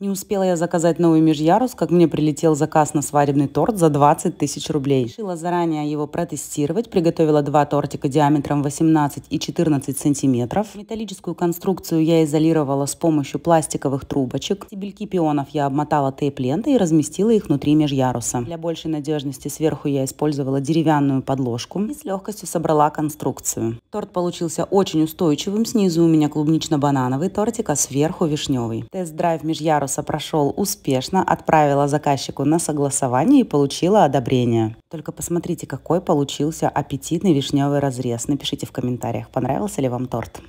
Не успела я заказать новый межярус, как мне прилетел заказ на свадебный торт за 20 тысяч рублей. Решила заранее его протестировать, приготовила два тортика диаметром 18 и 14 сантиметров. Металлическую конструкцию я изолировала с помощью пластиковых трубочек. Стебельки пионов я обмотала тейп-лентой и разместила их внутри межяруса. Для большей надежности сверху я использовала деревянную подложку и с легкостью собрала конструкцию. Торт получился очень устойчивым. Снизу у меня клубнично-банановый тортик, а сверху вишневый. Тест-драйв межяруса запроса прошел успешно, отправила заказчику на согласование и получила одобрение. Только посмотрите, какой получился аппетитный вишневый разрез. Напишите в комментариях, понравился ли вам торт.